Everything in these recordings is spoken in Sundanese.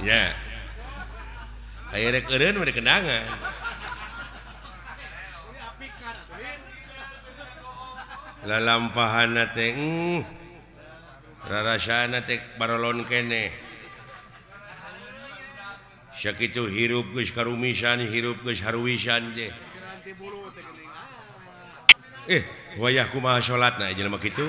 punya Hai airrek keren kenangan la lampahan mm. rarasana teklon ke sakit itu hirup karumisan hirup Har eh wayahku maha salatnya jemak itu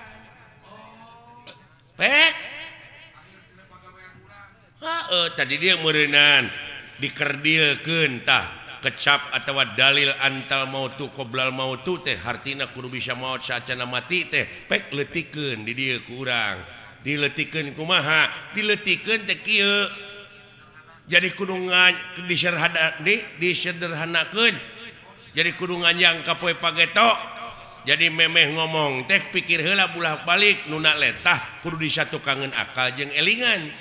E, tadi dia merenan dikerdil ke entah kecap atau dalil antal mau tuh koblal mau tuh teh harttina ku bisa maut sajacana mati teh pek lettikken di dia kurang diletikkanku maha diletiken Teq jadi kundungan disehat di disederhanakan jadi kurdungan yang Kawe pakai to jadi meme ngomong teks pikir hela bulah-balik nunk letahkuru di satu kangen akal jeng elingan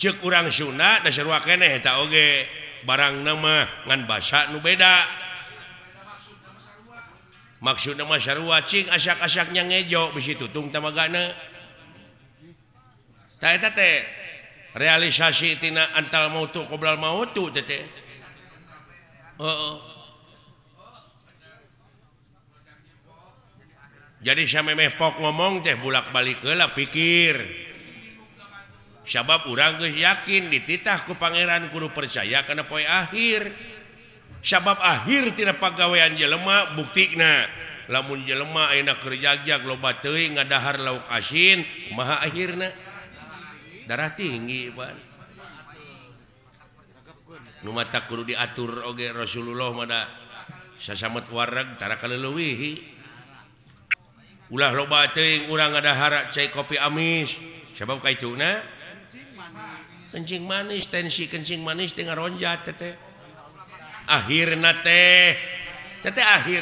cek kurang sunwak barang nama nganak nu beda maksud masa wacing asak-asaknya ngeja besi tutung ta realisasitina antal mau tuh mau tuh Hai jadi sampaipok ngomong tehh bulak-balik kelah pikir sabab u yakin dititah ke Pangeran guru percaya karena poi akhir sabab akhir tidak pegawaian jelemak buktina lamun jelemah enak kerjajak lo battu ngadahar lakasiin maha akhirnya darah tinggi Ban guru diatur Rasulullah sesamat warhi ulah lo kopi amis kencing manis tensi- kencing manis denganjahirtete akhir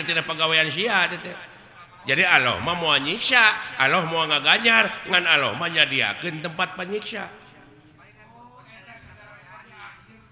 tidak pegawaian jadi Allah maunyiya Allah mauyarr dengan Allahnya diakin tempat panyiksa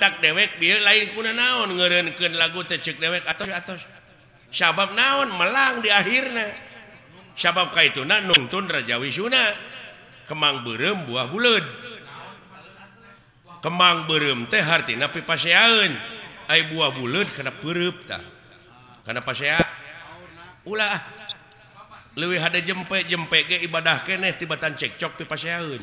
tak dewek lain naon laguk dewe atas atas sabab naon melang dihir sa ka itu Rajawi Sun kemang berem buahlut kemang berem tehhati pas bulut karena ah. lebihwi ada jem je ibadah keehtan cekcok diun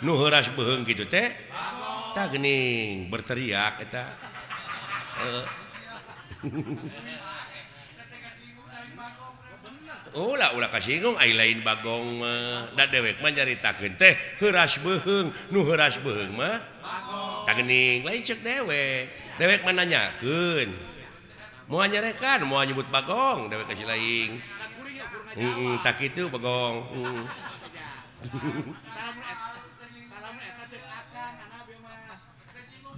punya bohong gitu tehing berteriak kitalahlah kasihgung alain Bagongnda eh. deweknya tak tehras bo tak dewek dewek mannya mau nyarekan mau nyebut Bagong dewe kasih lain tak itu Bagong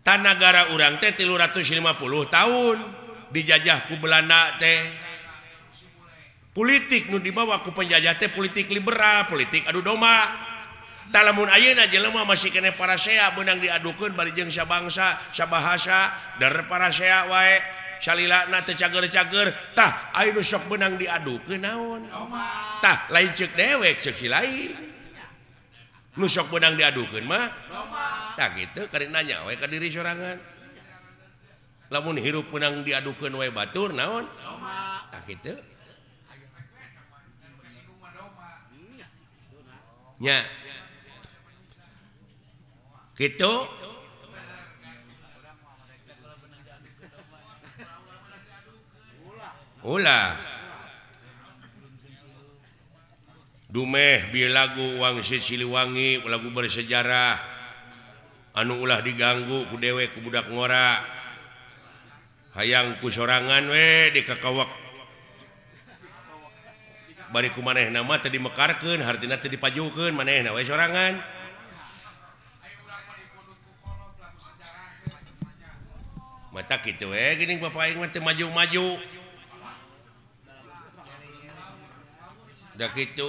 tan negara urangte50 tahun dijajah kubelana deh politik nun dimawaku penjajah teh politik liberal politik auh Domamun aja masih ke para benang diadubalik jengsa bangsaya bahasasa dari para se wa cagergertah benang diadu na tak lain cek dewek ceci lain punyaang diaduukan mah tak gitu karena nanya ke diri serrangan lamunang diadu wa Batur naon gitu dumeh bi lagu uang siiliwangi lagu bersejarah anu ulah diganggu ku dewe kubudak ngoora hayangku sorangan we dikawabalik mana nama tadi mekarkenhati tuh dipajuni Bapak majumaju itu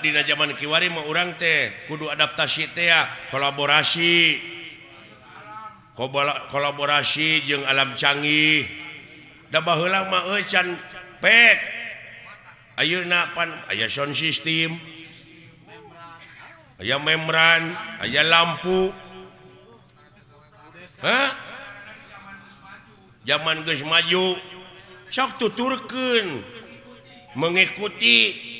di zaman mau teh kudu adaptasi tea kolaborasi kolaborasi jeung alam canggihlama aya membran ayaah lampu zaman guys majutu tur mengikuti yang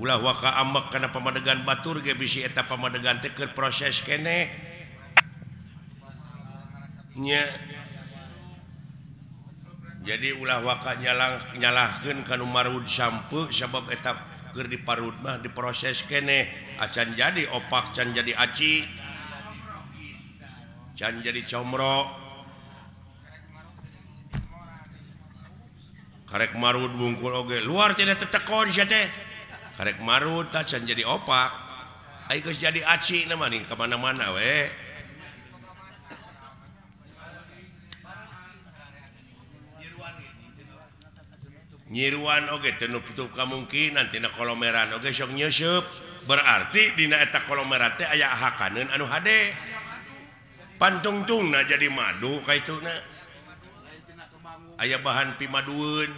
waka a karena pemadegan Batur GBC etap pemadegan tek prosesne jadi ulahwaknyalang Nyalah kalauarud s sebab etap di parut mah diproses kene acan jadi opak jadi aci jadi karek marud bungkul luar jadi te deh u jadi opak jadi kemana-mana nyuan Okeupup kamu mungkin nanti meran Oke berartieta mera aya an H pantungtunga jadi madu kayak itu ayaah bahan pimadun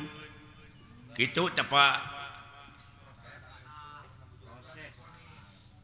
gitu cepat dia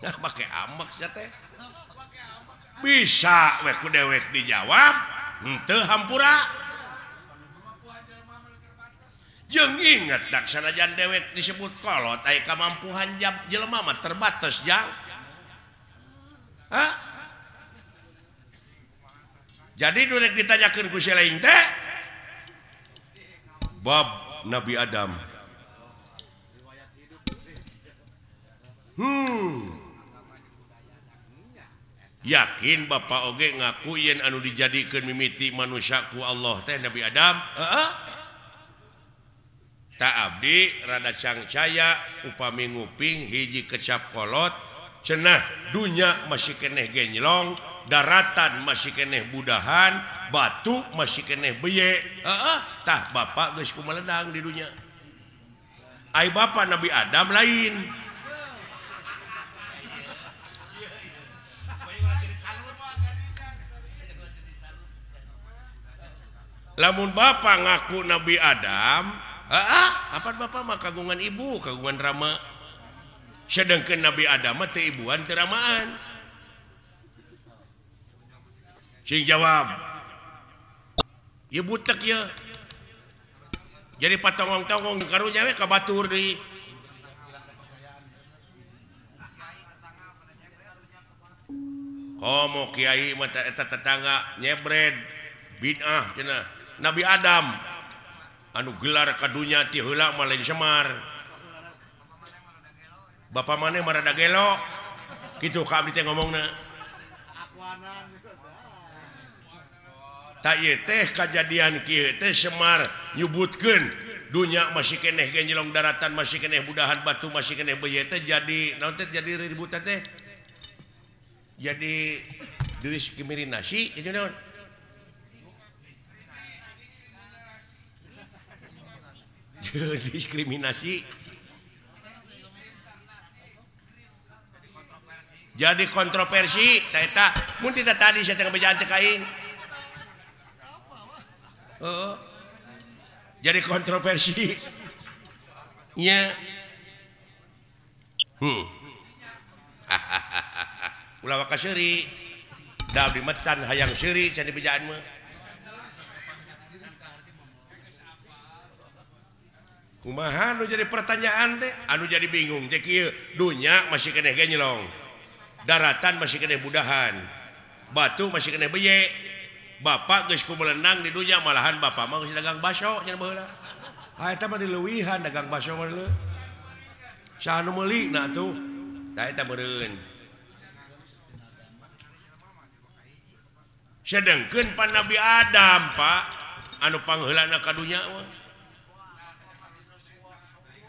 pakai a bisaku dewek dijawabhampuraanajan hmm, dewek disebut kalau taikamampuhan jam jelelamamat terbatas jadi du ditanyakanku lain teh Bob Nabi Adam hmm. yakin Bapak Oge ngaku yen anu dijadikan mimiti manusiaku Allah teh Nabi Adam tak Abdi rada cangcaya upamingguping hiji kecap kolot cenah dunya masih keeh genyelong daratan masih keeh budahan batu masih kene beyetah Bapak guysku meledang di dunia A Bapak Nabi Adam lain namun Bapak ngaku Nabi Adam apa Bapakmah kagungan ibu kaguan Rama sedangkan Nabi Adam atau buan keraama jawab Ibu tak jadi pat-tongnyawe ka Kyai mata tetangga nyebred Binah jena Nabi Adam anu gelar kadunya ti Semar Bapak Man merada gelok gitunya ngomong kejadian Semar dunya masih kelong daratan masih ke budahan batu masih ke jadi jadi jadiwi Kimiri nasi diskriminasi jadi kontroversi tidak tadi saya jadi kontroversi hmm. dim hayang Syri jadijamu jadi pertanyaan teh Adu jadi bingung dunya masih ke nyelong daratan masih ke budahan batu masih keye Bapak guysku melenang di dunia malahan Bapak mau nagangoknyawi sedang Nabi Adam Pak anu panlan kadunya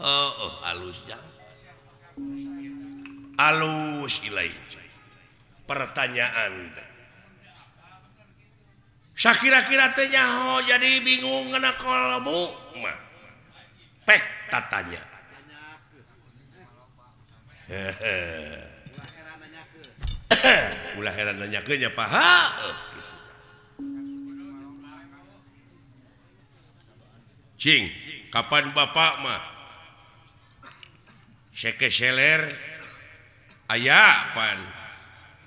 alusnya oh, oh, alus pertanyaan Sha kira-kiranya Oh jadi bingung enak kalau Bu katanya herha Kapan Bapakmah aya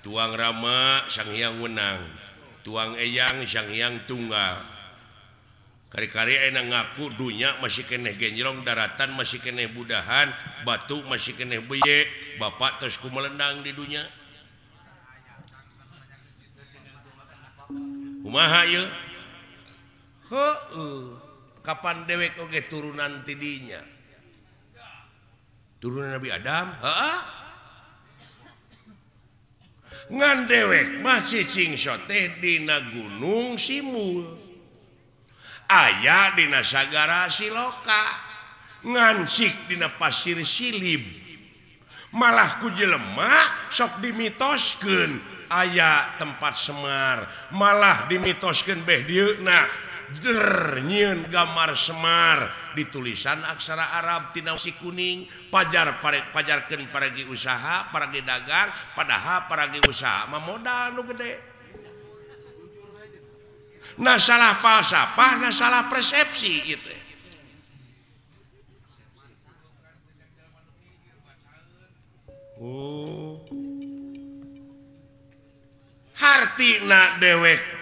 tuang Rama Sang Hyangwenang tuang Eyang Sang Hyang tunggal kar-karya enak ngaku dunya masih keehlong daratan masih keeh budhan bau masih keeh Bapak terusku melendang di dunia kapan dewek oke turunan tidinya Nabi Adamndewe masih di gunung Simul ayaah di nasagara siloka ngansik di pasir silib malah kuci lemak sok diitosken ayat tempat Semar malah dimitosken Bedi nah nyiin Gamar Semar ditulisan aksara Arabtinasi kuning pajar pajarkan pergi usaha paragi dagar padahal paraanggi usaha Mamo gede nah salah falsa Pakh salah perseepsi itu oh. hartina dewek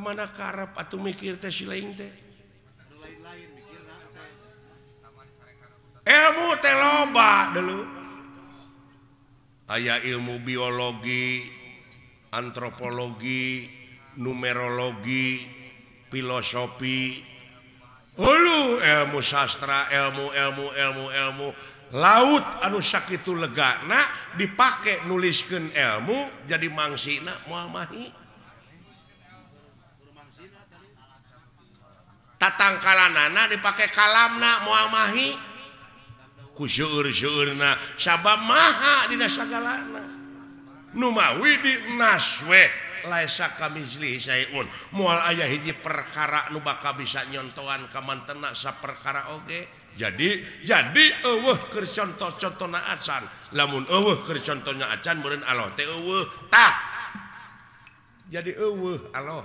mana karrap patuh mikirtes ilmu telobat dulu ayaah ilmu biologi antropologi numerologi filosofi hulu ilmu sastra ilmu elmu elmu elmu laut anusak itu leganak dipakai nuliskan ilmu jadi mangsinnak mu amahi ngka anak dipakai kalamnak mua amahi khusyurna sa maha Numawi di kami mual ayahi perkara nubaka bisa nyontoan kemantenak sa perkara Oke jadi jadi uh contoh-conto adsan namun contohnya a jadi uh Allah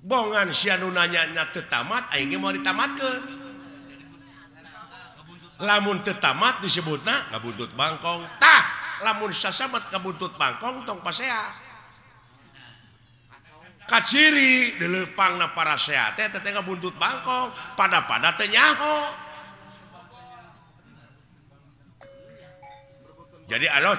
wo si nanyanya ingin maumatkan lamun tetamat disebut kabuntut bangkongtah lamun saamat kabuntutpangkong tong paspang para sebuntut bangkok pada pada tenyako jadi Allah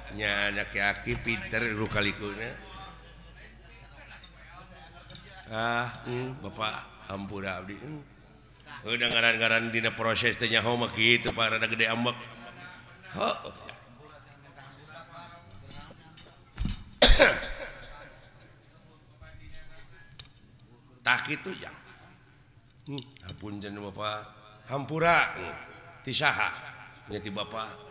punya Peter ah, hmm, Bapak hampur-garan hmm. proses itu para gede tak itu hmm, Bapak Hampuratisaha Bapak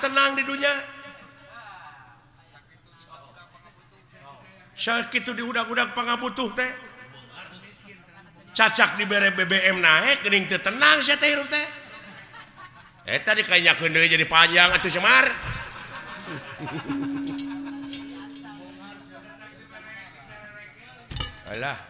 tenang di dunia itu di udah-u putuh teh cacak dire BBM naik kening ke tenang saya eh tadi kayaknya jadi panjang Semarlah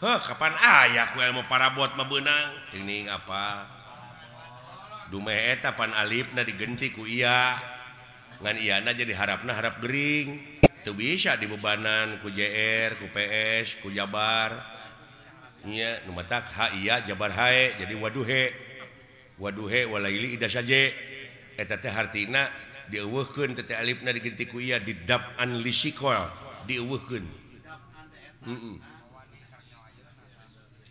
kapan aya well mau para buat mebunang ini apa dumeetapan Aliifna dinti ku iya jadi harapnya harap Gering itu bisa di bebanan kuj kuPS kujabar yametakya jabar Hai jadi Waduh Waduhhewaladah saja Hartina di dinti kuya di da di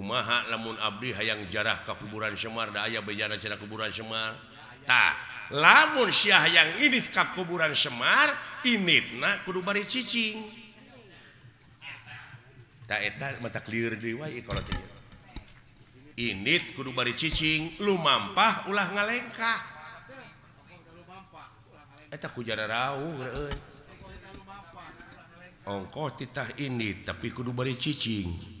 mau lamun Abliha yang jarah kuburan Semar daya bejana cerah kuburan Semar tak lamun Syah yang ini kuburan Semar ini kuducing clear kudu baricing lu mampa ulah ngale ko titah ini tapi kudu bari cicing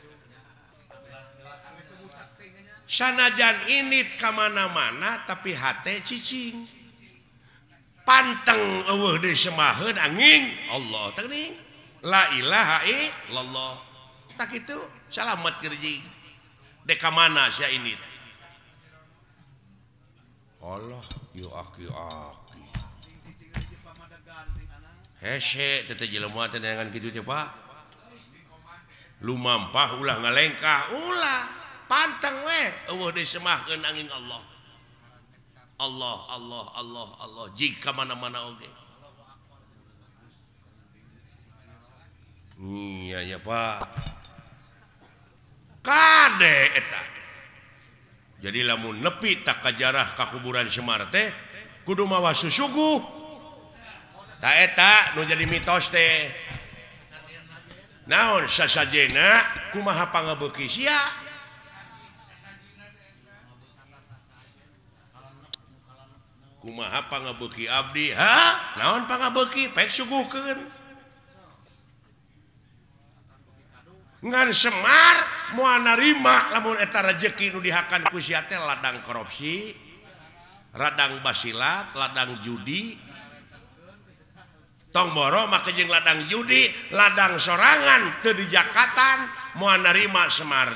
sanajan ini kam mana-mana tapi H ccing panteng semaun angin Allah tadi Lailahai tak itu salatji deka mana ini Allah lumpa ulah ngalengka ulah Allah Allah Allah Allah Allah jika mana-mana ya Pak jadilah nepi tak jarah ka kuburan Semart kudu mawa mitos teh nana kumahpa ngabuki siah mabuki Abdimar namun rezeki dikansia ladang korupsi radang basilat ladang judi Tongmboro makajng ladang judi ladang serrangan kedijakatan Murima Semar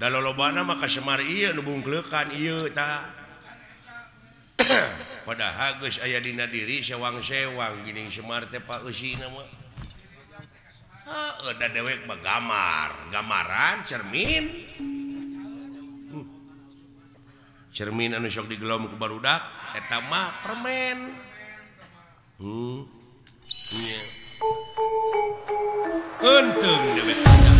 kalau loban maka Searibungkan pada habis aya dina diri sewangsewang gi Semart dewemargamaran cermin hmm. cermin ke permen untung hmm. detung